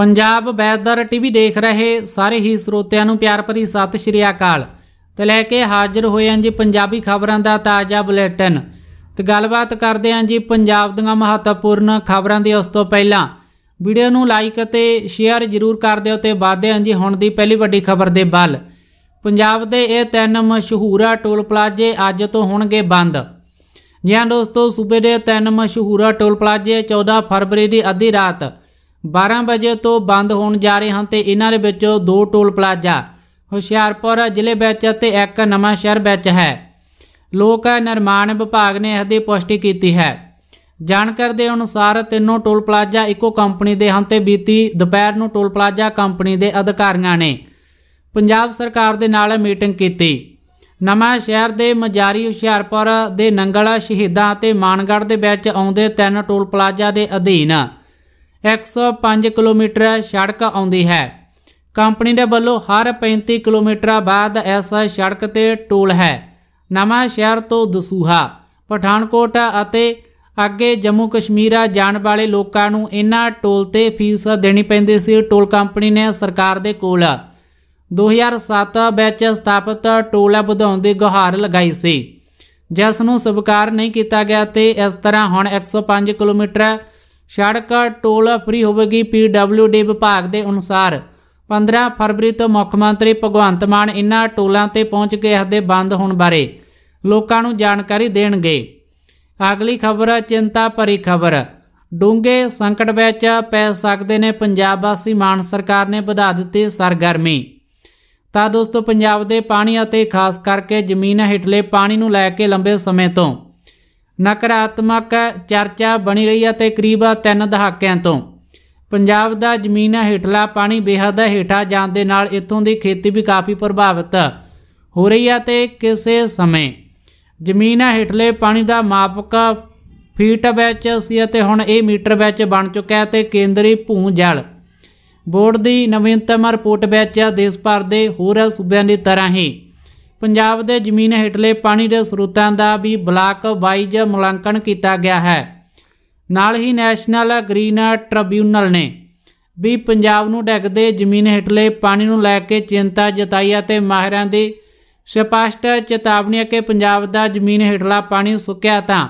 Punjab weather TV ਦੇਖ ਰਹੇ ਸਾਰੇ ਹੀ ਸਰੋਤਿਆਂ ਨੂੰ ਪਿਆਰ ਭਰੀ ਸਤਿ ਸ਼੍ਰੀ ਅਕਾਲ ਤੇ ਲੈ ਕੇ ਹਾਜ਼ਰ ਹੋਏ ਹਾਂ ਜੀ ਪੰਜਾਬੀ ਖਬਰਾਂ ਦਾ ਤਾਜ਼ਾ ਬੁਲੇਟਿਨ ਤੇ ਗੱਲਬਾਤ ਕਰਦੇ ਹਾਂ ਜੀ ਪੰਜਾਬ ਦੀਆਂ ਮਹੱਤਵਪੂਰਨ ਖਬਰਾਂ ਦੀ ਉਸ ਤੋਂ ਪਹਿਲਾਂ ਵੀਡੀਓ ਨੂੰ ਲਾਈਕ ਅਤੇ ਸ਼ੇਅਰ ਜ਼ਰੂਰ ਕਰ ਦਿਓ ਤੇ ਵਾਧੇ ਹਾਂ ਜੀ ਹੁਣ ਦੀ ਪਹਿਲੀ ਵੱਡੀ ਖਬਰ ਦੇ ਬਲ ਪੰਜਾਬ ਦੇ ਇਹ ਤਿੰਨ ਮਸ਼ਹੂਰਾ ਟੋਲ ਪਲਾਜ਼ੇ ਅੱਜ ਤੋਂ ਹੋਣਗੇ ਬੰਦ ਜੀ ਹਾਂ ਦੋਸਤੋ ਸੂਬੇ ਦੇ ਤਿੰਨ ਮਸ਼ਹੂਰਾ ਟੋਲ ਪਲਾਜ਼ੇ 14 ਫਰਵਰੀ ਦੀ ਅੱਧੀ ਰਾਤ 12 ਵਜੇ ਤੋਂ ਬੰਦ ਹੋਣ ਜਾ ਰਹੇ ਹਨ ਤੇ ਇਹਨਾਂ ਦੇ ਵਿੱਚੋਂ ਦੋ ਟੋਲ ਪਲਾਜ਼ਾ ਹੁਸ਼ਿਆਰਪੁਰ ਜ਼ਿਲ੍ਹੇ ਵਿੱਚ ਅਤੇ ਇੱਕ ਨਵਾਂ ਸ਼ਹਿਰ ਵਿੱਚ ਹੈ ਲੋਕ ਨਿਰਮਾਣ ਵਿਭਾਗ ਨੇ ਇਸ ਦੀ ਪੁਸ਼ਟੀ ਕੀਤੀ ਹੈ ਜਾਣਕਾਰੀ ਦੇ ਅਨੁਸਾਰ ਤਿੰਨੋਂ ਟੋਲ ਪਲਾਜ਼ਾ ਇੱਕੋ ਕੰਪਨੀ ਦੇ ਹਨ ਤੇ ਬੀਤੀ ਦੁਪਹਿਰ ਨੂੰ ਟੋਲ ਪਲਾਜ਼ਾ ਕੰਪਨੀ ਦੇ ਅਧਿਕਾਰੀਆਂ ਨੇ ਪੰਜਾਬ ਸਰਕਾਰ ਦੇ ਨਾਲ ਮੀਟਿੰਗ ਕੀਤੀ ਨਵਾਂ ਸ਼ਹਿਰ ਦੇ ਮਜਾਰੀ ਹੁਸ਼ਿਆਰਪੁਰ ਦੇ ਨੰਗਲਾ ਸ਼ਹੀਦਾਂ ਅਤੇ ਮਾਨਗੜ ਦੇ ਵਿੱਚ ਆਉਂਦੇ ਤਿੰਨ ਟੋਲ ਪਲਾਜ਼ਾ ਦੇ ਅਧੀਨ 105 ਕਿਲੋਮੀਟਰ ਸੜਕ ਆਉਂਦੀ ਹੈ ਕੰਪਨੀ ਦੇ ਵੱਲੋਂ ਹਰ 35 ਕਿਲੋਮੀਟਰ ਬਾਅਦ ਇਸ ਸੜਕ ਤੇ ਟੋਲ ਹੈ ਨਵਾਂ ਸ਼ਹਿਰ ਤੋਂ ਦਸੂਹਾ ਪਠਾਨਕੋਟ ਅਤੇ ਅੱਗੇ ਜੰਮੂ ਕਸ਼ਮੀਰ ਜਾਣ ਵਾਲੇ ਲੋਕਾਂ ਨੂੰ ਇਹਨਾਂ ਟੋਲ ਤੇ ਫੀਸ ਦੇਣੀ ਪੈਂਦੀ ਸੀ ਟੋਲ ਕੰਪਨੀ ਨੇ ਸਰਕਾਰ ਦੇ ਕੋਲ 2007 ਵਿੱਚ ਸਥਾਪਿਤ ਟੋਲ ਵਧਾਉਣ ਦੀ ਗੁਹਾਰ ਲਗਾਈ ਸੀ ਜਿਸ ਨੂੰ ਸਵੀਕਾਰ ਨਹੀਂ ਕੀਤਾ ਗਿਆ ਤੇ ਇਸ ਤਰ੍ਹਾਂ ਹੁਣ 105 ਕਿਲੋਮੀਟਰ ਸੜਕ ਟੋਲ ਫ੍ਰੀ ਹੋਵੇਗੀ ਪੀਡਬਲਯੂਡੀ ਵਿਭਾਗ ਦੇ ਅਨੁਸਾਰ 15 ਫਰਵਰੀ ਤੋਂ ਮੁੱਖ ਮੰਤਰੀ ਭਗਵੰਤ ਮਾਨ ਇਨ੍ਹਾਂ ਟੋਲਾਂ ਤੇ ਪਹੁੰਚ ਕੇ ਇਸ ਦੇ ਬੰਦ ਹੋਣ ਬਾਰੇ ਲੋਕਾਂ ਨੂੰ ਜਾਣਕਾਰੀ ਦੇਣਗੇ ਅਗਲੀ ਖਬਰ ਚਿੰਤਾ ਭਰੀ ਖਬਰ ਡੂੰਗੇ ਸੰਕਟ ਵਿੱਚ ਪੈ ਸਕਦੇ ਨੇ ਪੰਜਾਬ ਵਾਸੀ ਮਾਨ ਸਰਕਾਰ ਨੇ ਵਧਾ ਦਿੱਤੀ ਸਰਗਰਮੀ ਤਾਂ ਦੋਸਤੋ ਪੰਜਾਬ ਦੇ ਪਾਣੀ ਅਤੇ ਖਾਸ ਕਰਕੇ ਜ਼ਮੀਨ ਹੇਠਲੇ ਪਾਣੀ ਨੂੰ ਲੈ ਕੇ ਲੰਬੇ ਸਮੇਂ ਤੋਂ ਨਕਾਰਾਤਮਕ ਚਰਚਾ ਬਣੀ ਰਹੀ ਹੈ ਤੇ ਕਰੀਬ 3 ਦਹਾਕਿਆਂ ਤੋਂ ਪੰਜਾਬ ਦਾ ਜ਼ਮੀਨਾਂ ਹੇਠਲਾ ਪਾਣੀ ਬੇਹੱਦ ਹੇਠਾ ਜਾਣ ਦੇ ਨਾਲ ਇੱਥੋਂ ਦੀ ਖੇਤੀ ਵੀ ਕਾਫੀ ਪ੍ਰਭਾਵਿਤ ਹੋ ਰਹੀ ਹੈ ਤੇ ਕਿਸੇ ਸਮੇਂ ਜ਼ਮੀਨਾਂ ਹੇਠਲੇ ਪਾਣੀ ਦਾ ਮਾਪਕ ਫੀਟ ਵਿੱਚ ਸੀ ਅਤੇ ਹੁਣ ਇਹ ਮੀਟਰ ਵਿੱਚ ਬਣ ਚੁੱਕਾ ਹੈ ਤੇ ਕੇਂਦਰੀ ਭੂ ਜਲ ਬੋਰਡ ਦੀ ਨਵੀਨਤਮ ਰਿਪੋਰਟ ਵਿੱਚ ਦੇਸ਼ ਭਰ ਦੇ ਹੋਰ ਸੂਬਿਆਂ ਦੀ ਤਰ੍ਹਾਂ ਹੀ ਪੰਜਾਬ ਦੇ ਜ਼ਮੀਨ ਹੇਠਲੇ ਪਾਣੀ ਦੇ ਸਰੋਤਾਂ ਦਾ ਵੀ ਬਲਾਕ ਵਾਈਜ਼ ਮੁਲਾਂਕਣ ਕੀਤਾ ਗਿਆ ਹੈ ਨਾਲ ਹੀ ਨੈਸ਼ਨਲ ਗ੍ਰੀਨ ਟ੍ਰਿਬਿਊਨਲ ਨੇ ਵੀ ਪੰਜਾਬ ਨੂੰ ਡੱਗਦੇ ਜ਼ਮੀਨ ਹੇਠਲੇ ਪਾਣੀ ਨੂੰ ਲੈ ਕੇ ਚਿੰਤਾ ਜਤਾਈ ਅਤੇ ਮਾਹਿਰਾਂ ਦੀ ਸਪਸ਼ਟ ਚੇਤਾਵਨੀ ਕਿ ਪੰਜਾਬ ਦਾ ਜ਼ਮੀਨ ਹੇਠਲਾ ਪਾਣੀ ਸੁੱਕਿਆ ਤਾਂ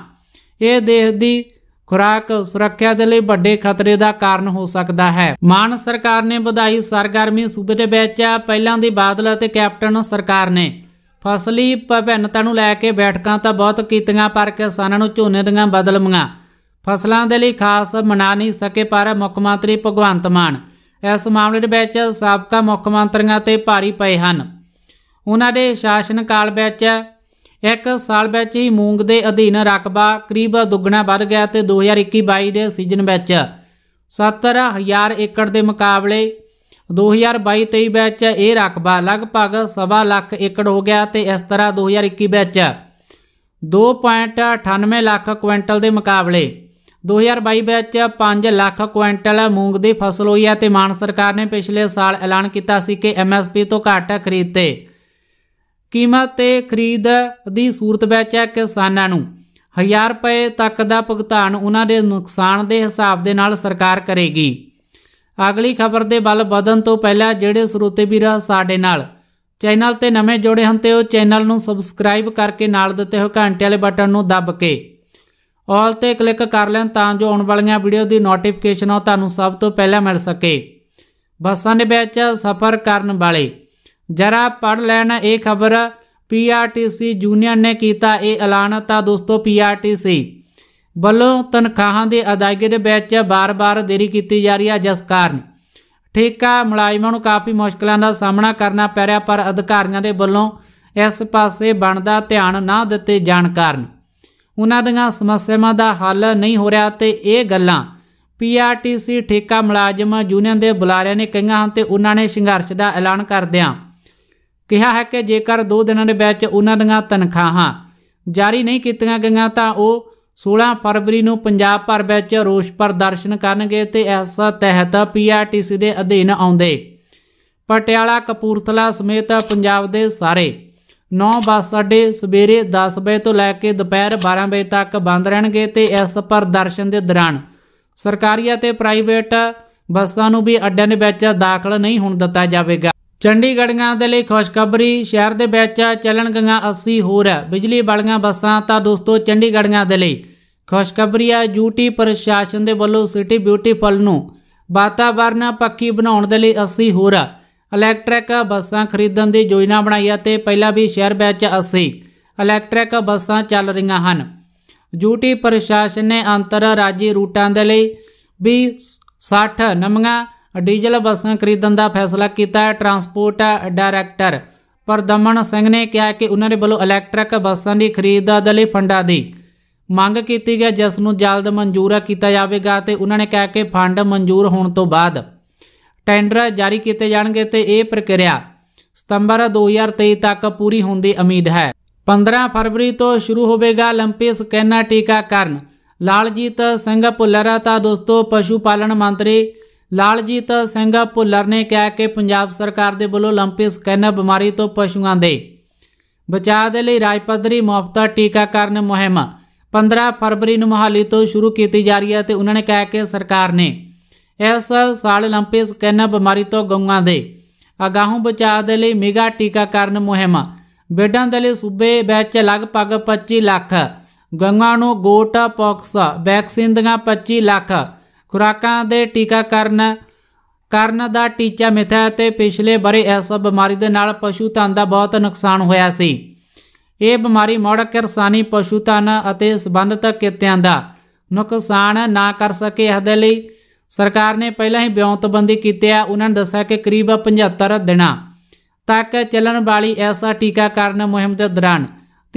ਇਹ ਦੇਸ਼ ਦੀ ਖੁਰਾਕ ਸੁਰੱਖਿਆ ਦੇ ਲਈ ਵੱਡੇ ਖਤਰੇ ਦਾ ਕਾਰਨ ਹੋ ਸਕਦਾ ਹੈ ਮਾਨ ਸਰਕਾਰ ਨੇ ਵਧਾਈ ਸਰਗਰਮੀ ਸੂਬੇ ਦੇ ਵਿੱਚ ਪਹਿਲਾਂ ਦੀ ਬਾਦਲ ਅਤੇ ਕੈਪਟਨ ਸਰਕਾਰ ਨੇ ਫਸਲੀ ਵਿਭਿੰਨਤਾ ਨੂੰ ਲੈ ਕੇ ਬੈਠਕਾਂ ਤਾਂ ਬਹੁਤ ਕੀਤੀਆਂ ਪਰ ਕਿਸਾਨਾਂ ਨੂੰ ਝੋਨੇ ਦੀਆਂ ਬਦਲਮੀਆਂ ਫਸਲਾਂ ਦੇ ਲਈ ਖਾਸ ਮਨਾ ਨਹੀਂ ਸਕੇ ਪਰ ਮੁੱਖ ਮੰਤਰੀ ਭਗਵੰਤ ਮਾਨ ਇਸ ਮਾਮਲੇ ਦੇ ਵਿੱਚ ਸਾਬਕਾ ਮੁੱਖ ਮੰਤਰੀਆਂ ਤੇ ਭਾਰੀ ਪਏ ਹਨ ਉਹਨਾਂ ਦੇ ਸ਼ਾਸਨ ਕਾਲ ਵਿੱਚ ਇੱਕ ਸਾਲ ਵਿੱਚ ਹੀ ਮੂੰਗ ਦੇ ਅਧੀਨ ਰਕਬਾ ਕਰੀਬ ਦੁੱਗਣਾ ਵੱਧ ਗਿਆ ਤੇ 2021-22 ਦੇ ਸੀਜ਼ਨ ਵਿੱਚ 70000 ਏਕੜ ਦੇ ਮੁਕਾਬਲੇ 2022-23 ਵਿੱਚ ਇਹ ਰਕਬਾ ਲਗਭਗ 7 ਲੱਖ ਏਕੜ ਹੋ ਗਿਆ ਤੇ ਇਸ ਤਰ੍ਹਾਂ 2021 ਵਿੱਚ 2.98 ਲੱਖ ਕੁਇੰਟਲ ਦੇ ਮੁਕਾਬਲੇ 2022 ਵਿੱਚ 5 ਲੱਖ ਕੁਇੰਟਲ ਮੂੰਗ ਦੀ ਫਸਲ ਹੋਈ ਹੈ ਤੇ ਮਾਨ ਸਰਕਾਰ ਨੇ ਪਿਛਲੇ ਸਾਲ ਐਲਾਨ ਕੀਤਾ ਸੀ ਕਿ ਐਮਐਸਪੀ ਤੋਂ ਘੱਟ ਖਰੀਦ ਤੇ ਕੀਮਤ ਤੇ ਖਰੀਦ ਦੀ ਸੂਰਤ ਵਿੱਚ ਕਿਸਾਨਾਂ ਨੂੰ 1000 ਰੁਪਏ ਤੱਕ ਦਾ ਭੁਗਤਾਨ ਉਹਨਾਂ ਦੇ ਨੁਕਸਾਨ ਦੇ ਹਿਸਾਬ ਦੇ ਨਾਲ ਸਰਕਾਰ ਕਰੇਗੀ ਅਗਲੀ ਖਬਰ ਦੇ ਵੱਲ ਵਧਣ ਤੋਂ ਪਹਿਲਾਂ ਜਿਹੜੇ ਸਰੋਤੇ ਵੀਰ ਸਾਡੇ ਨਾਲ ਚੈਨਲ ਤੇ ਨਵੇਂ ਜੁੜੇ ਹਨ ਤੇ ਉਹ ਚੈਨਲ ਨੂੰ ਸਬਸਕ੍ਰਾਈਬ ਕਰਕੇ ਨਾਲ ਦਿੱਤੇ ਹੋਏ ਘੰਟੇ ਵਾਲੇ ਬਟਨ ਨੂੰ ਦੱਬ ਕੇ ਆਲ ਤੇ ਕਲਿੱਕ ਕਰ ਲੈਣ ਤਾਂ ਜੋ ਆਉਣ ਵਾਲੀਆਂ ਵੀਡੀਓ ਦੀ ਨੋਟੀਫਿਕੇਸ਼ਨ ਤੁਹਾਨੂੰ ਸਭ ਤੋਂ ਪਹਿਲਾਂ ਮਿਲ ਸਕੇ ਬੱਸਾਂ ਦੇ ਵਿੱਚ ਸਫ਼ਰ ਕਰਨ ਵਾਲੇ ਜਰਾ ਪੜ ਲੈਣ ਇਹ ਖਬਰ ਪੀਆਰਟੀਸੀ ਜੂਨੀਅਰ ਨੇ ਕੀਤਾ ਇਹ ਐਲਾਨ ਤਾਂ ਦੋਸਤੋ ਪੀਆਰਟੀਸੀ ਵੱਲੋਂ ਤਨਖਾਹਾਂ ਦੇ ਅਦਾਇਗੀ ਦੇ ਵਿੱਚ ਬਾਰ-ਬਾਰ ਦੇਰੀ ਕੀਤੀ ਜਾ ਰਹੀ ਹੈ ਜਿਸ ਕਾਰਨ ਠੇਕਾ ਮੁਲਾਜ਼ਮਾਂ ਨੂੰ ਕਾਫੀ ਮੁਸ਼ਕਲਾਂ ਦਾ ਸਾਹਮਣਾ ਕਰਨਾ ਪੈ ਰਿਹਾ ਪਰ ਅਧਿਕਾਰੀਆਂ ਦੇ ਵੱਲੋਂ ਇਸ ਪਾਸੇ ਬਣਦਾ ਧਿਆਨ ਨਾ ਦਿੱਤੇ ਜਾਣ ਕਾਰਨ ਉਹਨਾਂ ਦੀਆਂ ਸਮੱਸਿਆਵਾਂ ਦਾ ਹੱਲ ਨਹੀਂ ਹੋ ਰਿਹਾ ਤੇ ਇਹ ਗੱਲਾਂ ਪੀਆਰਟੀਸੀ ਠੇਕਾ ਮੁਲਾਜ਼ਮ ਯੂਨੀਅਨ ਦੇ ਬੁਲਾਰਿਆਂ ਨੇ ਕਹੀਆਂ ਹਨ ਤੇ ਉਹਨਾਂ ਨੇ ਸੰਘਰਸ਼ ਦਾ ਐਲਾਨ ਕਰਦਿਆਂ ਕਿਹਾ ਹੈ ਕਿ ਜੇਕਰ 2 ਦਿਨਾਂ ਦੇ ਵਿੱਚ ਉਹਨਾਂ ਦੀਆਂ ਤਨਖਾਹਾਂ ਜਾਰੀ ਨਹੀਂ ਕੀਤੀਆਂ ਗਈਆਂ ਤਾਂ ਉਹ 16 ਫਰਵਰੀ ਨੂੰ ਪੰਜਾਬ ਭਰ ਵਿੱਚ ਰੋਸ ਪ੍ਰਦਰਸ਼ਨ ਕਰਨਗੇ ਤੇ ਇਸ ਤਹਿਤ ਪੀਆਰਟੀਸੀ ਦੇ ਅਧੀਨ ਆਉਂਦੇ ਪਟਿਆਲਾ ਕਪੂਰਥਲਾ ਸਮੇਤ ਪੰਜਾਬ ਦੇ ਸਾਰੇ 9 ਬੱਸ ਅੱਡੇ ਸਵੇਰੇ 10 ਵਜੇ ਤੋਂ ਲੈ ਕੇ ਦੁਪਹਿਰ 12 ਵਜੇ ਤੱਕ ਬੰਦ ਰਹਿਣਗੇ ਤੇ ਇਸ ਪ੍ਰਦਰਸ਼ਨ ਦੇ ਦੌਰਾਨ ਸਰਕਾਰੀ ਅਤੇ ਪ੍ਰਾਈਵੇਟ ਬੱਸਾਂ ਨੂੰ ਵੀ ਅੱਡਿਆਂ ਦੇ ਵਿੱਚ ਦਾਖਲ ਨਹੀਂ ਹੋਣ ਦਿੱਤਾ ਜਾਵੇਗਾ ਚੰਡੀਗੜ੍ਹਾਂ ਦੇ ਲਈ ਖੁਸ਼ਖਬਰੀ ਸ਼ਹਿਰ ਦੇ ਵਿੱਚ ਚੱਲਣਗੀਆਂ 80 ਹੋਰ ਹੈ ਬਿਜਲੀ ਵਾਲੀਆਂ ਬੱਸਾਂ ਤਾਂ ਦੋਸਤੋ ਚੰਡੀਗੜ੍ਹਾਂ ਦੇ ਲਈ ਖੁਸ਼ਖਬਰੀ ਆ ਯੂਟੀ ਪ੍ਰਸ਼ਾਸਨ ਦੇ ਵੱਲੋਂ ਸਿਟੀ ਬਿਊਟੀਫੁੱਲ ਨੂੰ ਵਾਤਾਵਰਨ ਪੱਕੀ ਬਣਾਉਣ ਦੇ ਲਈ 80 ਹੋਰ ਇਲੈਕਟ੍ਰਿਕ ਬੱਸਾਂ ਖਰੀਦਣ ਦੀ ਯੋਜਨਾ ਬਣਾਈ ਹੈ ਤੇ ਪਹਿਲਾਂ ਵੀ ਸ਼ਹਿਰ ਵਿੱਚ 80 ਇਲੈਕਟ੍ਰਿਕ ਬੱਸਾਂ ਚੱਲ ਰਹੀਆਂ ਹਨ ਯੂਟੀ ਪ੍ਰਸ਼ਾਸਨ ਨੇ ਅੰਤਰਰਾਜੀ ਰੂਟਾਂ ਦੇ ਲਈ ਵੀ 60 ਨਵੀਆਂ ਡੀਜ਼ਲ ਬੱਸਾਂ ਖਰੀਦਣ ਦਾ ਫੈਸਲਾ ਕੀਤਾ ਹੈ ਟਰਾਂਸਪੋਰਟ ਡਾਇਰੈਕਟਰ ਪਰਦਮਨ ਸਿੰਘ ਨੇ ਕਿਹਾ ਕਿ ਉਹਨਾਂ ਦੇ ਵੱਲੋਂ ਇਲੈਕਟ੍ਰਿਕ ਬੱਸਾਂ ਦੀ ਖਰੀਦ ਦੇ ਲਈ ਫੰਡਾਂ ਦੀ ਮੰਗ ਕੀਤੀ ਗਿਆ ਜਿਸ ਨੂੰ ਜਲਦ ਮਨਜ਼ੂਰ ਕੀਤਾ ਜਾਵੇਗਾ ਤੇ ਉਹਨਾਂ ਨੇ ਕਿਹਾ ਕਿ ਫੰਡ ਮਨਜ਼ੂਰ ਹੋਣ ਤੋਂ ਬਾਅਦ ਟੈਂਡਰ ਜਾਰੀ ਕੀਤੇ ਜਾਣਗੇ ਤੇ ਇਹ ਪ੍ਰਕਿਰਿਆ ਸਤੰਬਰ 2023 ਤੱਕ ਪੂਰੀ ਹੋਣ ਦੀ ਉਮੀਦ ਹੈ 15 ਫਰਵਰੀ ਤੋਂ ਸ਼ੁਰੂ ਹੋਵੇਗਾ ਲੰਪੀ ਸਕੈਨਾ ਟੀਕਾਕਰਨ ਲਾਲਜੀਤ ਸਿੰਘ ਭੁੱਲਰ ਤਾਂ ਦੋਸਤੋ ਪਸ਼ੂ ਪਾਲਣ ਮੰਤਰੀ ਲਾਲਜੀਤ ਸਿੰਘ ਭੁੱਲਰ ਨੇ ਕਿਹਾ ਕਿ ਪੰਜਾਬ ਸਰਕਾਰ ਦੇ ਵੱਲੋਂ ਲੰਪੀ ਸਕੈਨ ਬਿਮਾਰੀ ਤੋਂ ਪਸ਼ੂਆਂ ਦੇ ਬਚਾਅ ਦੇ ਲਈ ਰਾਜ ਪੱਧਰੀ ਮੁਫਤਾ ਟੀਕਾਕਰਨ ਮੁਹਿੰਮ 15 ਫਰਵਰੀ ਨੂੰ ਮਹਾਲੀ ਤੋਂ ਸ਼ੁਰੂ ਕੀਤੀ ਜਾ ਰਹੀ ਹੈ ਤੇ ਉਹਨਾਂ ਨੇ ਕਿਹਾ ਕਿ ਸਰਕਾਰ ਨੇ ਇਸ ਸਾਲ ਲੰਪੀ ਸਕੈਨ ਬਿਮਾਰੀ ਤੋਂ ਗਊਆਂ ਦੇ ਅਗਾਹੋਂ ਬਚਾਅ ਦੇ ਲਈ ਮੇਗਾ ਟੀਕਾਕਰਨ ਮੁਹਿੰਮ ਬੇਡਾਂ ਦੇ ਲਈ ਸੂਬੇ ਵਿੱਚ ਲਗਭਗ 25 ਲੱਖ ਗਊਆਂ ਨੂੰ ਗੋਟ ਪੌਕਸ ਵੈਕਸੀਨ ਦੀਆਂ 25 ਲੱਖ ਖੁਰਾਕਾਂ ਦੇ ਟੀਕਾਕਰਨ ਕਰਨ ਦਾ ਟੀਚਾ ਮਿਥਿਆ ਤੇ ਪਿਛਲੇ ਬਰੇ ਇਸ ਬਿਮਾਰੀ ਦੇ ਨਾਲ ਪਸ਼ੂ ਧਨ ਦਾ ਬਹੁਤ ਨੁਕਸਾਨ ਹੋਇਆ ਸੀ ਇਹ ਬਿਮਾਰੀ ਮੁੜ ਕਿਰਸਾਨੀ ਪਸ਼ੂ ਧਨ ਅਤੇ ਸਬੰਧਤ ਕਿੱਤਿਆਂ ਦਾ ਨੁਕਸਾਨ ਨਾ ਕਰ ਸਕੇ ਇਸ ਦੇ ਲਈ ਸਰਕਾਰ ਨੇ ਪਹਿਲਾਂ ਹੀ ਵਿਉਂਤਬੰਦੀ ਕੀਤੀ ਹੈ ਉਹਨਾਂ ਨੇ ਦੱਸਿਆ ਕਿ ਕਰੀਬ 75 ਦਿਨਾਂ ਤੱਕ ਚੱਲਣ ਵਾਲੀ ਐਸਾ ਟੀਕਾਕਰਨ ਮੁਹਿੰਮ ਦੇ ਦੌਰਾਨ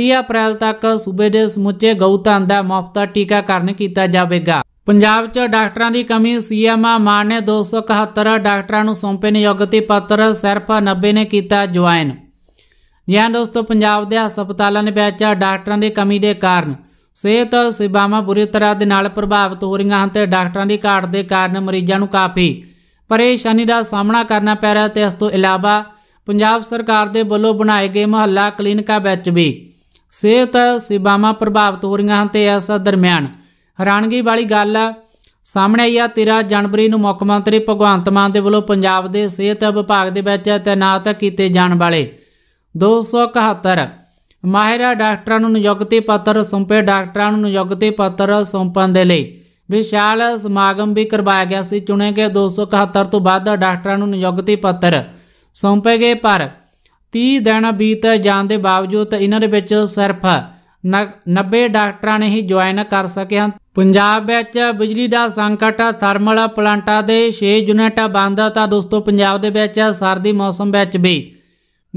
30 ਅਪ੍ਰੈਲ ਤੱਕ ਸੂਬੇ ਦੇ ਸਮੁੱਚੇ ਗਊ ਧਨ ਦਾ ਮੁਫਤ ਟੀਕਾਕਰਨ ਕੀਤਾ ਜਾਵੇਗਾ ਪੰਜਾਬ 'ਚ ਡਾਕਟਰਾਂ ਦੀ ਕਮੀ ਸੀਐਮਆ ਮਾਨ ਨੇ 271 ਡਾਕਟਰਾਂ ਨੂੰ ਸੌਂਪੇ ਨਿਯੁਕਤੀ ਪੱਤਰ ਸਿਰਫ 90 ਨੇ ਕੀਤਾ ਜੁਆਇਨ ਜਿਹਾਂ ਦੋਸਤੋ ਪੰਜਾਬ ਦੇ ਹਸਪਤਾਲਾਂ ਦੇ ਵਿੱਚ ਡਾਕਟਰਾਂ ਦੀ ਕਮੀ ਦੇ ਕਾਰਨ ਸਿਹਤ ਸੇਵਾਵਾਂ ਬੁਰੀ ਤਰ੍ਹਾਂ ਦੇ ਨਾਲ ਪ੍ਰਭਾਵਿਤ ਹੋ ਰਹੀਆਂ ਹਨ ਤੇ ਡਾਕਟਰਾਂ ਦੀ ਘਾਟ ਦੇ ਕਾਰਨ ਮਰੀਜ਼ਾਂ ਨੂੰ ਕਾਫੀ ਪਰੇਸ਼ਾਨੀ ਦਾ ਸਾਹਮਣਾ ਕਰਨਾ ਪੈ ਰਿਹਾ ਤੇ ਇਸ ਤੋਂ ਇਲਾਵਾ ਪੰਜਾਬ ਸਰਕਾਰ ਦੇ ਵੱਲੋਂ ਬਣਾਏ ਗਏ ਮੁਹੱਲਾ ਕਲੀਨਿਕਾਂ ਵਿੱਚ ਵੀ ਸਿਹਤ ਸੇਵਾਵਾਂ ਪ੍ਰਭਾਵਿਤ ਹੋ ਰਹੀਆਂ ਹਨ ਤੇ ਇਸ ਦਰਮਿਆਨ ਹੈਰਾਨਗੀ ਵਾਲੀ ਗੱਲ ਆ ਸਾਹਮਣੇ ਆਈ ਆ 13 ਜਨਵਰੀ ਨੂੰ ਮੁੱਖ ਮੰਤਰੀ ਭਗਵੰਤ ਮਾਨ ਦੇ ਵੱਲੋਂ ਪੰਜਾਬ ਦੇ ਸਿਹਤ ਵਿਭਾਗ ਦੇ ਵਿੱਚ ਤਾਇਨਾਤ ਕੀਤੇ ਜਾਣ ਵਾਲੇ 271 ਮਾਹਿਰਾ ਡਾਕਟਰਾਂ ਨੂੰ ਨਿਯੁਕਤੀ ਪੱਤਰ ਸੌਂਪੇ ਡਾਕਟਰਾਂ ਨੂੰ ਨਿਯੁਕਤੀ ਪੱਤਰ ਸੌਂਪਣ ਦੇ ਲਈ ਵਿਸ਼ਾਲ ਸਮਾਗਮ ਵੀ ਕਰਵਾਇਆ ਗਿਆ ਸੀ ਚੁਣੇ ਗਏ 271 ਤੋਂ ਵੱਧ ਡਾਕਟਰਾਂ ਨੂੰ ਨਿਯੁਕਤੀ ਪੱਤਰ ਸੌਂਪੇ ਗਏ ਪਰ 30 ਦਿਨ ਬੀਤ ਜਾਣ ਦੇ ਬਾਵਜੂਦ ਇਹਨਾਂ ਦੇ ਵਿੱਚ ਸਿਰਫ 90 ਡਾਕਟਰਾਂ ਨੇ ਹੀ ਜੁਆਇਨ ਕਰ ਸਕੇ ਹਨ ਪੰਜਾਬ ਵਿੱਚ ਬਿਜਲੀ ਦਾ ਸੰਕਟ ਥਰਮਲ ਪਲਾਂਟਾਂ ਦੇ 6 ਯੂਨਿਟ ਬੰਦ ਤਾਂ ਦੋਸਤੋ ਪੰਜਾਬ ਦੇ ਵਿੱਚ ਸਰਦੀ ਮੌਸਮ ਵਿੱਚ ਵੀ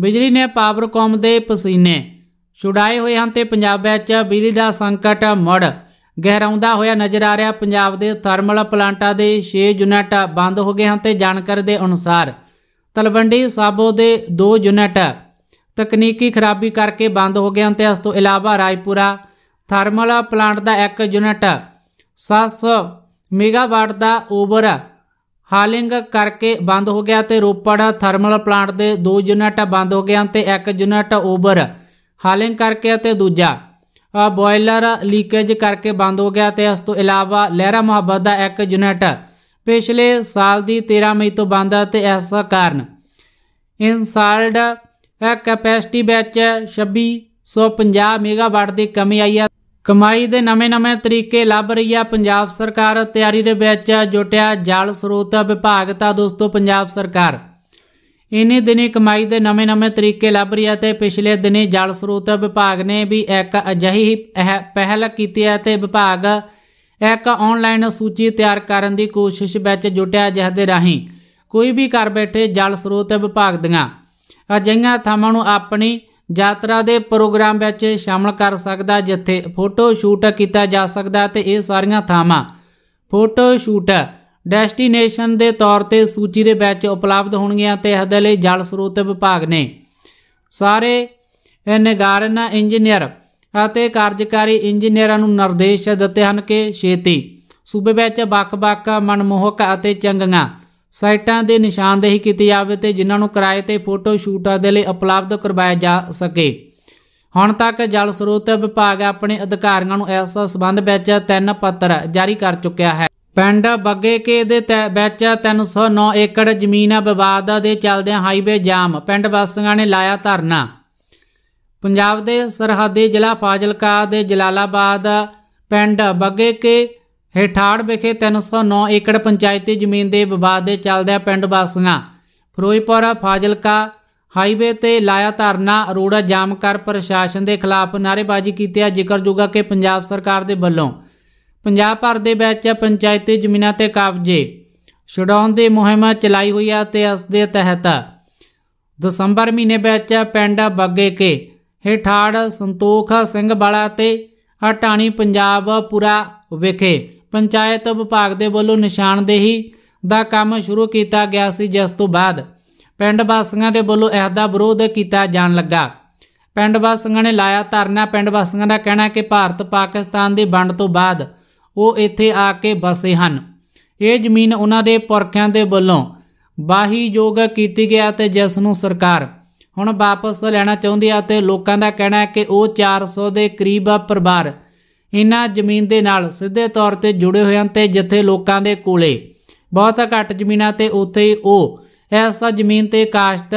ਬਿਜਲੀ ਨੇ ਪਾਵਰਕੌਮ ਦੇ ਪਸੀਨੇ ਛੁਡਾਏ ਹੋਏ ਹਨ ਤੇ ਪੰਜਾਬ ਵਿੱਚ ਬਿਜਲੀ ਦਾ ਸੰਕਟ ਮੜ ਗਹਿਰਾਉਂਦਾ ਹੋਇਆ ਨਜ਼ਰ ਆ ਰਿਹਾ ਪੰਜਾਬ ਦੇ ਥਰਮਲ ਪਲਾਂਟਾਂ ਦੇ 6 ਯੂਨਿਟ ਬੰਦ ਹੋ ਗਏ ਹਨ ਤੇ ਜਾਣਕਾਰੀ ਦੇ ਅਨੁਸਾਰ ਤਲਵੰਡੀ ਸਾਬੋ ਦੇ 2 ਯੂਨਿਟ ਤਕਨੀਕੀ ਖਰਾਬੀ ਕਰਕੇ ਬੰਦ ਹੋ ਗਿਆ ਤੇ ਇਸ ਤੋਂ ਇਲਾਵਾ ਰਾਜਪੁਰਾ ਥਰਮਲ ਪਲਾਂਟ ਦਾ ਇੱਕ ਯੂਨਿਟ 700 ਮੈਗਾਵਾਟ ਦਾ ਓਵਰ ਹਾਲਿੰਗ ਕਰਕੇ ਬੰਦ ਹੋ ਗਿਆ ਤੇ ਰੋਪੜ ਥਰਮਲ ਪਲਾਂਟ ਦੇ ਦੋ ਯੂਨਿਟ ਬੰਦ ਹੋ ਗਏ ਤੇ ਇੱਕ ਯੂਨਿਟ ਓਵਰ ਹਾਲਿੰਗ ਕਰਕੇ ਅਤੇ ਦੂਜਾ ਬੋਇਲਰ ਲੀਕੇਜ ਕਰਕੇ ਬੰਦ ਹੋ ਗਿਆ ਤੇ ਇਸ ਤੋਂ ਇਲਾਵਾ ਲਹਿਰਾ ਮੁਹੱਬਤ ਦਾ ਇੱਕ ਯੂਨਿਟ ਪਿਛਲੇ ਸਾਲ ਦੀ 13 ਮਈ ਤੋਂ ਬੰਦ ਹੈ ਤੇ ਇਸ ਕਾਰਨ ਇਨਸਾਲਡ ਇਹ ਕੈਪੈਸਿਟੀ ਵਿੱਚ 2650 ਮੈਗਾਵਾਟ ਦੀ ਕਮੀ ਆਈ ਹੈ ਕਮਾਈ ਦੇ ਨਵੇਂ-ਨਵੇਂ ਤਰੀਕੇ ਲੱਭ ਰਹੀ ਹੈ ਪੰਜਾਬ ਸਰਕਾਰ ਤਿਆਰੀ ਦੇ ਵਿੱਚ ਜੁਟਿਆ ਜਲ ਸਰੋਤ ਵਿਭਾਗ ਤਾਂ ਦੋਸਤੋ ਪੰਜਾਬ ਸਰਕਾਰ ਇਨੇ ਦਿਨੇ ਕਮਾਈ ਦੇ ਨਵੇਂ-ਨਵੇਂ ਤਰੀਕੇ ਲੱਭ ਰਹੀ ਹੈ ਤੇ ਪਿਛਲੇ ਦਿਨੇ ਜਲ ਸਰੋਤ ਵਿਭਾਗ ਨੇ ਵੀ ਇੱਕ ਅਜਿਹੀ ਪਹਿਲ ਕੀਤੀ ਹੈ ਤੇ ਵਿਭਾਗ ਇੱਕ ਆਨਲਾਈਨ ਸੂਚੀ ਤਿਆਰ ਕਰਨ ਦੀ ਕੋਸ਼ਿਸ਼ ਵਿੱਚ ਜੁਟਿਆ ਜਿਸ ਦੇ ਰਾਹੀਂ ਕੋਈ ਵੀ ਘਰ ਬੈਠੇ ਜਲ ਸਰੋਤ ਵਿਭਾਗ ਦੀਆਂ ਅਜਿਹੀਆਂ ਥਾਵਾਂ ਨੂੰ ਆਪਣੀ ਯਾਤਰਾ ਦੇ ਪ੍ਰੋਗਰਾਮ ਵਿੱਚ ਸ਼ਾਮਲ ਕਰ ਸਕਦਾ ਜਿੱਥੇ ਫੋਟੋ ਸ਼ੂਟ ਕੀਤਾ ਜਾ ਸਕਦਾ ਤੇ ਇਹ ਸਾਰੀਆਂ ਥਾਵਾਂ ਫੋਟੋ ਸ਼ੂਟ ਡੈਸਟੀਨੇਸ਼ਨ ਦੇ ਤੌਰ ਤੇ ਸੂਚੀ ਦੇ ਵਿੱਚ ਉਪਲਬਧ ਹੋਣਗੀਆਂ ਤੇ ਹਦਲੇ ਲਈ ਜਲ ਸਰੋਤ ਵਿਭਾਗ ਨੇ ਸਾਰੇ ਨਿਗਾਰਨ ਇੰਜੀਨੀਅਰ ਅਤੇ ਕਾਰਜਕਾਰੀ ਇੰਜੀਨੀਅਰਾਂ ਨੂੰ ਨਿਰਦੇਸ਼ ਦਿੱਤੇ ਹਨ ਕਿ ਛੇਤੀ ਸੂਬੇ ਵਿੱਚ ਬੱਕ ਵੱਖ ਮਨਮੋਹਕ ਅਤੇ ਚੰਗੀਆਂ ਸਾਈਟਾਂ ਦੇ ਨਿਸ਼ਾਨਦੇਹੀ ਕੀਤੀ ਜਾਵੇ ਤੇ ਜਿਨ੍ਹਾਂ ਨੂੰ ਕਿਰਾਏ ਤੇ ਫੋਟੋ ਸ਼ੂਟਾਂ ਦੇ ਲਈ ਉਪਲਬਧ ਕਰਵਾਇਆ ਜਾ ਸਕੇ ਹੁਣ ਤੱਕ ਜਲ ਸਰੋਤ ਵਿਭਾਗ ਆਪਣੇ ਅਧਿਕਾਰੀਆਂ ਨੂੰ ਇਸ ਸਬੰਧ ਵਿੱਚ ਤਿੰਨ ਪੱਤਰ ਜਾਰੀ ਕਰ ਚੁੱਕਿਆ ਹੈ ਪਿੰਡ ਬੱਗੇ ਕੇ ਦੇ ਵਿੱਚ 309 ਏਕੜ ਜ਼ਮੀਨ ਵਿਵਾਦ ਦੇ ਚੱਲਦਿਆਂ ਹਾਈਵੇ ਜਾਮ ਪਿੰਡ ਵਾਸੀਆਂ ਨੇ ਲਾਇਆ ਧਰਨਾ ਪੰਜਾਬ ਦੇ ਸਰਹੱਦੀ ਜ਼ਿਲ੍ਹਾ ਫਾਜ਼ਿਲਕਾ ਦੇ ਜਲਾਲਾਬਾਦ ਪਿੰਡ ਬੱਗੇ ਕੇ ਹੇਠਾੜ ਵਿਖੇ 309 ਏਕੜ ਪੰਚਾਇਤੀ ਜ਼ਮੀਨ ਦੇ ਵਿਵਾਦ ਦੇ ਚੱਲਦਿਆਂ ਪਿੰਡ ਵਾਸੀਆਂ ਫਿਰੋਜ਼ਪੁਰ ਫਾਜ਼ਿਲਕਾ ਹਾਈਵੇ ਤੇ ਲਾਇਆ ਧਰਨਾ ਅਰੋੜਾ ਜਾਮ ਕਰ ਪ੍ਰਸ਼ਾਸਨ ਦੇ ਖਿਲਾਫ ਨਾਰੇਬਾਜ਼ੀ ਕੀਤੀ ਹੈ ਜ਼ਿਕਰਯੋਗਾ ਕਿ ਪੰਜਾਬ ਸਰਕਾਰ ਦੇ ਵੱਲੋਂ ਪੰਜਾਬ ਭਰ ਦੇ ਵਿੱਚ ਪੰਚਾਇਤੀ ਜ਼ਮੀਨਾਂ ਤੇ ਕਬਜ਼ੇ ਛਡਾਉਣ ਦੀ ਮੁਹਿੰਮ ਚਲਾਈ ਹੋਈ ਹੈ ਤੇ ਇਸ ਦੇ ਤਹਿਤ ਦਸੰਬਰ ਮਹੀਨੇ ਵਿੱਚ ਪਿੰਡ ਬੱਗੇ ਕੇ ਹੇਠਾੜ ਸੰਤੋਖ ਸਿੰਘ ਵਾਲਾ ਤੇ ਹਟਾਣੀ ਪੰਜਾਬ ਪੂਰਾ ਵਿਖੇ ਪੰਚਾਇਤ ਵਿਭਾਗ ਦੇ ਵੱਲੋਂ ਨਿਸ਼ਾਨਦੇਹੀ ਦਾ ਕੰਮ ਸ਼ੁਰੂ ਕੀਤਾ ਗਿਆ ਸੀ ਜਿਸ ਤੋਂ ਬਾਅਦ ਪਿੰਡ ਵਾਸੀਆਂ ਦੇ ਵੱਲੋਂ ਇਸ ਦਾ ਵਿਰੋਧ ਕੀਤਾ ਜਾਣ ਲੱਗਾ ਪਿੰਡ ਵਾਸੀਆਂ ਨੇ ਲਾਇਆ ਧਰਨਾ ਪਿੰਡ ਵਾਸੀਆਂ ਦਾ ਕਹਿਣਾ ਕਿ ਭਾਰਤ ਪਾਕਿਸਤਾਨ ਦੀ ਵੰਡ ਤੋਂ ਬਾਅਦ ਉਹ ਇੱਥੇ ਆ ਕੇ ਬਸੇ ਹਨ ਇਹ ਜ਼ਮੀਨ ਉਹਨਾਂ ਦੇ ਪੁਰਖਿਆਂ ਦੇ ਵੱਲੋਂ ਬਾਹੀ ਯੋਗ ਕੀਤੀ ਗਿਆ ਤੇ ਜਿਸ ਨੂੰ ਸਰਕਾਰ ਹੁਣ ਵਾਪਸ ਲੈਣਾ ਚਾਹੁੰਦੀ ਹੈ ਤੇ ਲੋਕਾਂ ਦਾ ਕਹਿਣਾ ਹੈ ਕਿ ਉਹ 400 ਦੇ ਕਰੀਬ ਪਰਿਵਾਰ ਇਹਨਾਂ ਜ਼ਮੀਨ ਦੇ ਨਾਲ ਸਿੱਧੇ ਤੌਰ ਤੇ ਜੁੜੇ ਹੋਏ ਹਨ ਤੇ ਜਿੱਥੇ ਲੋਕਾਂ ਦੇ ਕੋਲੇ ਬਹੁਤ ਘੱਟ ਜ਼ਮੀਨਾਂ ਤੇ ਉੱਥੇ ਹੀ ਉਹ ਐਸਾ ਜ਼ਮੀਨ ਤੇ ਕਾਸ਼ਤ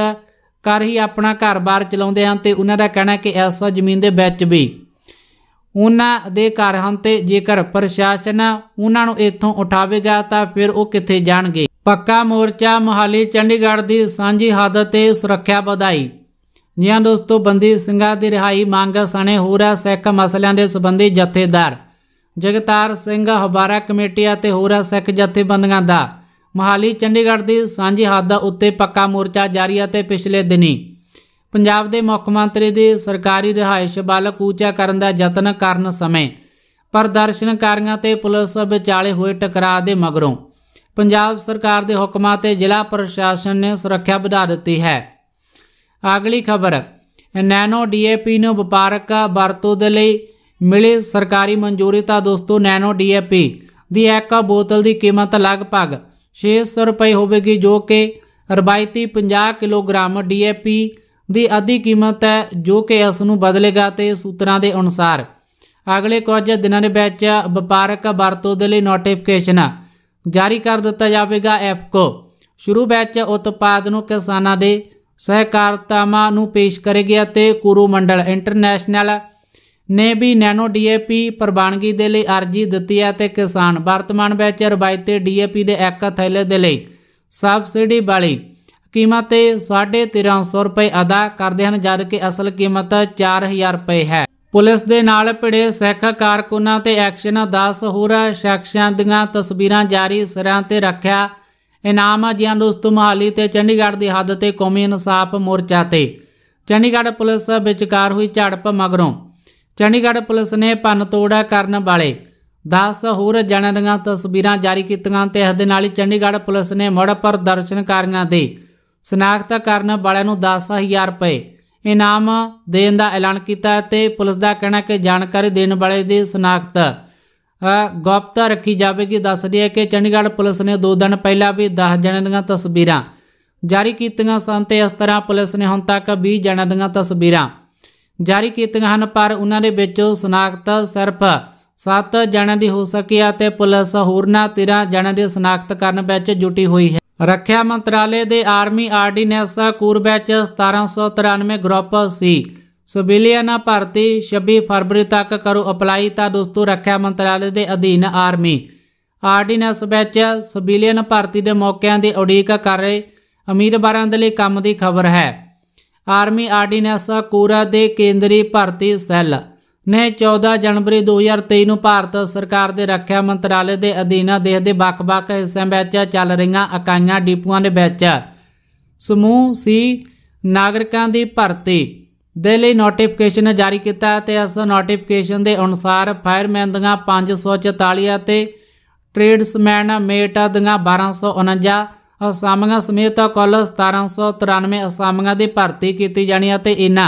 ਕਰ ਹੀ ਆਪਣਾ ਘਰ-ਬਾਰ ਚਲਾਉਂਦੇ ਹਨ ਤੇ ਉਹਨਾਂ ਦਾ ਕਹਿਣਾ ਕਿ ਐਸਾ ਜ਼ਮੀਨ ਦੇ ਵਿੱਚ ਵੀ ਉਹਨਾਂ ਦੇ ਘਰ ਹਨ ਤੇ ਜੇਕਰ ਪ੍ਰਸ਼ਾਸਨ ਉਹਨਾਂ ਨੂੰ ਇੱਥੋਂ ਉਠਾਵੇਗਾ ਤਾਂ ਫਿਰ ਉਹ ਕਿੱਥੇ ਜਾਣਗੇ ਪੱਕਾ ਮੋਰਚਾ ਮੁਹਾਲੀ ਚੰਡੀਗੜ੍ਹ ਦੀ ਸਾਂਝੀ ਹੱਦ ਤੇ ਸੁਰੱਖਿਆ ਵਧਾਈ ਨਿਆਂ ਦੋਸਤੋ ਬੰਦੀ ਸਿੰਘਾਂ ਦੀ ਰਿਹਾਈ ਮੰਗ ਸਣੇ ਹੋ ਰਿਹਾ ਸਿੱਖ ਮਸਲਿਆਂ ਦੇ ਸਬੰਧੀ ਜਥੇਦਾਰ ਜਗਤਾਰ ਸਿੰਘ ਹਵਾਰਾ ਕਮੇਟੀ ਅਤੇ ਰਿਹਾ ਸਿੱਖ ਜਥੇਬੰਦੀਆਂ ਦਾ ਮਹਾਲੀ ਚੰਡੀਗੜ੍ਹ ਦੀ ਸਾਂਝੀ ਹੱਦ ਉੱਤੇ ਪੱਕਾ ਮੋਰਚਾ ਜਾਰੀ ਅਤੇ ਪਿਛਲੇ ਦਿਨੀ ਪੰਜਾਬ ਦੇ ਮੁੱਖ ਮੰਤਰੀ ਦੀ ਸਰਕਾਰੀ ਰਿਹਾਇਸ਼ ਵੱਲ ਕੂਚਾ ਕਰਨ ਦਾ ਯਤਨ ਕਰਨ ਸਮੇਂ ਪ੍ਰਦਰਸ਼ਨਕਾਰੀਆਂ ਤੇ ਪੁਲਿਸ ਵਿਚਾਲੇ ਹੋਏ ਟਕਰਾਅ ਦੇ ਮਗਰੋਂ ਪੰਜਾਬ ਸਰਕਾਰ ਦੇ ਹੁਕਮਾਂ ਤੇ ਜ਼ਿਲ੍ਹਾ ਪ੍ਰਸ਼ਾਸਨ ਨੇ ਸੁਰੱਖਿਆ ਵਧਾ ਦਿੱਤੀ ਹੈ ਅਗਲੀ ਖਬਰ ਨੈਨੋ ਡੀਏਪੀ ਨੂੰ ਵਪਾਰਕ ਵਰਤੋਂ ਦੇ ਲਈ ਮਿਲੀ ਸਰਕਾਰੀ ਮਨਜ਼ੂਰੀ ਤਾਂ ਦੋਸਤੋ ਨੈਨੋ ਡੀਏਪੀ ਦੀ ਇੱਕ ਬੋਤਲ ਦੀ ਕੀਮਤ ਲਗਭਗ 600 ਰੁਪਏ ਹੋਵੇਗੀ ਜੋ ਕਿ ਰਵਾਇਤੀ 50 ਕਿਲੋਗ੍ਰਾਮ ਡੀਏਪੀ ਦੀ ਅਧੀ ਕੀਮਤ ਹੈ ਜੋ ਕਿ ਇਸ ਨੂੰ ਬਦਲੇਗਾ ਤੇ ਸੂਤਰਾਂ ਦੇ ਅਨੁਸਾਰ ਅਗਲੇ ਕੁਝ ਦਿਨਾਂ ਦੇ ਵਿੱਚ ਵਪਾਰਕ ਵਰਤੋਂ ਦੇ ਲਈ ਨੋਟੀਫਿਕੇਸ਼ਨ ਜਾਰੀ ਕਰ ਦਿੱਤਾ ਜਾਵੇਗਾ ਐਪਕੋ ਸ਼ੁਰੂ ਵਿੱਚ ਉਤਪਾਦ ਨੂੰ ਕਿਸਾਨਾਂ ਦੇ ਸਹਿਕਾਰਤਾਵਾਂ ਨੂੰ ਪੇਸ਼ ਕਰੇਗੀ ਅਤੇ ਕੁਰੂ ਮੰਡਲ ਇੰਟਰਨੈਸ਼ਨਲ ਨੇ ਵੀ ਨੈਨੋ ਡੀਏਪੀ ਪ੍ਰਵਾਨਗੀ ਦੇ ਲਈ ਅਰਜ਼ੀ ਦਿੱਤੀ ਹੈ ਤੇ ਕਿਸਾਨ ਵਰਤਮਾਨ ਵਿੱਚ ਰਵਾਇਤੀ ਡੀਏਪੀ ਦੇ ਇੱਕ ਥੈਲੇ ਦੇ ਲਈ ਸਬਸਿਡੀ ਵਾਲੀ ਕੀਮਤ ਤੇ 1350 ਰੁਪਏ ਅਦਾ ਕਰਦੇ ਹਨ ਜਦ ਕਿ ਅਸਲ ਕੀਮਤ 4000 ਰੁਪਏ ਹੈ ਪੁਲਿਸ ਦੇ ਨਾਲ ਭਿੜੇ ਸਿੱਖ ਕਾਰਕੁਨਾਂ ਤੇ ਐਕਸ਼ਨ 10 ਹੋਰ ਸ਼ਖਸਾਂ ਦੀਆਂ ਤਸਵੀਰਾਂ ਜਾਰੀ ਸਿਰਾਂ ਤੇ ਰੱਖਿਆ ਇਨਾਮ ਅਜਿਆਨ ਦੋਸਤੋ ਮਹਾਲੀ ਤੇ ਚੰਡੀਗੜ੍ਹ ਦੀ ਹੱਦ ਤੇ ਕੌਮੀ ਇਨਸਾਫ ਮੋਰਚਾ ਤੇ ਚੰਡੀਗੜ੍ਹ ਪੁਲਿਸ ਵਿਚਕਾਰ ਹੋਈ ਝੜਪ ਮਗਰੋਂ ਚੰਡੀਗੜ੍ਹ ਪੁਲਿਸ ਨੇ ਪੰਨ ਤੋੜਾ ਕਰਨ ਵਾਲੇ 10 ਹੋਰ ਜਣਾਂ ਦੀਆਂ ਤਸਵੀਰਾਂ ਜਾਰੀ ਕੀਤੀਆਂ ਤੇ ਇਸ ਦੇ ਨਾਲ ਹੀ ਚੰਡੀਗੜ੍ਹ ਪੁਲਿਸ ਨੇ ਮੁੜ ਪ੍ਰਦਰਸ਼ਨਕਾਰੀਆਂ ਦੇ ਸਨਾਖਤ ਕਰਨ ਵਾਲਿਆਂ ਨੂੰ 10000 ਰੁਪਏ ਇਨਾਮ ਦੇਣ ਦਾ ਐਲਾਨ ਕੀਤਾ ਤੇ ਪੁਲਿਸ ਦਾ ਕਹਿਣਾ ਕਿ ਜਾਣਕਾਰੀ ਦੇਣ ਵਾਲੇ ਦੀ ਸਨਾਖਤ ਗੁਪਤ ਰੱਖੀ ਜਾਵੇਗੀ ਦੱਸ ਰਿਹਾ ਕਿ ਚੰਡੀਗੜ੍ਹ ਪੁਲਿਸ ਨੇ 2 ਦਿਨ ਪਹਿਲਾਂ ਵੀ 10 ਜਣਿਆਂ ਦੀਆਂ ਤਸਵੀਰਾਂ ਜਾਰੀ ਕੀਤੀਆਂ ਸਨ ਤੇ ਇਸ ਤਰ੍ਹਾਂ ਪੁਲਿਸ ਨੇ ਹੁਣ ਤੱਕ 20 ਜਣਿਆਂ ਦੀਆਂ ਤਸਵੀਰਾਂ ਜਾਰੀ ਕੀਤੀਆਂ ਹਨ ਪਰ ਉਹਨਾਂ ਦੇ ਵਿੱਚੋਂ ਸਨਾਖਤ ਸਿਰਫ 7 ਜਣਿਆਂ ਦੀ ਹੋ ਸਕੀ ਹੈ ਤੇ ਪੁਲਿਸ ਹੋਰਨਾਂ 13 ਜਣਿਆਂ ਦੀ ਸਨਾਖਤ ਕਰਨ ਵਿੱਚ ਜੁਟੀ ਹੋਈ ਹੈ ਰੱਖਿਆ ਮੰਤਰਾਲੇ ਦੇ ਆਰਮੀ ਆਰਡੀਨੈਂਸ ਕੋਰ ਵਿੱਚ 1793 ਗਰੁੱਪ ਸੀ ਸਬੇਲੀਆ ਭਰਤੀ 26 ਫਰਵਰੀ ਤੱਕ ਕਰੋ ਅਪਲਾਈ ਤਾਂ ਦੋਸਤੋ ਰੱਖਿਆ ਮੰਤਰਾਲੇ ਦੇ ਅਧੀਨ ਆਰਮੀ ਆਰਡੀਨੈਂਸ ਵਿੱਚ ਸਬੇਲੀਅਨ ਭਰਤੀ ਦੇ ਮੌਕਿਆਂ ਦੀ ਉਡੀਕ ਕਰ ਰਹੇ ਉਮੀਦਵਾਰਾਂ ਦੇ ਲਈ ਕੰਮ ਦੀ ਖਬਰ ਹੈ ਆਰਮੀ ਆਰਡੀਨੈਂਸ ਕੋਰਾ ਦੇ ਕੇਂਦਰੀ ਭਰਤੀ ਸੈੱਲ ਨੇ 14 ਜਨਵਰੀ 2023 ਨੂੰ ਭਾਰਤ ਸਰਕਾਰ ਦੇ ਰੱਖਿਆ ਮੰਤਰਾਲੇ ਦੇ ਅਧੀਨ ਦੇ ਦੇ ਵੱਖ-ਵੱਖ ਹਿੱਸਿਆਂ ਵਿੱਚ ਚੱਲ ਰਹੀਆਂ ਇਕਾਈਆਂ ਡਿਪੂਆਂ ਦੇ ਵਿੱਚ ਸਮੂਹ ਸੀ ਨਾਗਰਿਕਾਂ ਦੀ ਭਰਤੀ ਦੇ ਲਈ ਨੋਟੀਫਿਕੇਸ਼ਨ ਜਾਰੀ ਕੀਤਾ ਤੇ ਇਸ ਨੋਟੀਫਿਕੇਸ਼ਨ ਦੇ ਅਨੁਸਾਰ ਫਾਇਰਮੈਨ ਦੀਆਂ 544 ਅਤੇ ਟ੍ਰੇਡਸਮੈਨ ਮੇਟਾ ਦੀਆਂ 1249 ਅਸਾਮੀਆਂ ਸਮੇਤ ਕੁੱਲ 1793 ਅਸਾਮੀਆਂ ਦੀ ਭਰਤੀ ਕੀਤੀ ਜਾਣੀ ਅਤੇ ਇਹਨਾਂ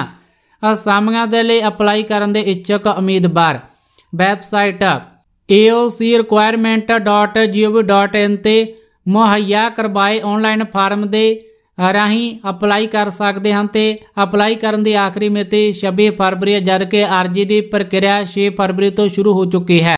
ਅਸਾਮੀਆਂ ਦੇ ਲਈ ਅਪਲਾਈ ਕਰਨ ਦੇ ਇੱਛਕ ਉਮੀਦਵਾਰ ਵੈਬਸਾਈਟ aocrequirement.gov.in ਤੇ ਮੁਹੱਈਆ ਕਰਵਾਏ ਆਨਲਾਈਨ ਫਾਰਮ ਦੇ ਰਾਹੀਂ ਅਪਲਾਈ ਕਰ ਸਕਦੇ ਹਨ ਤੇ ਅਪਲਾਈ ਕਰਨ ਦੀ ਆਖਰੀ ਮਿਤੀ 26 ਫਰਵਰੀ ਹੈ ਜਦ ਕਿ ਅਰਜ਼ੀ ਦੀ ਪ੍ਰਕਿਰਿਆ 6 ਫਰਵਰੀ ਤੋਂ ਸ਼ੁਰੂ ਹੋ ਚੁੱਕੀ ਹੈ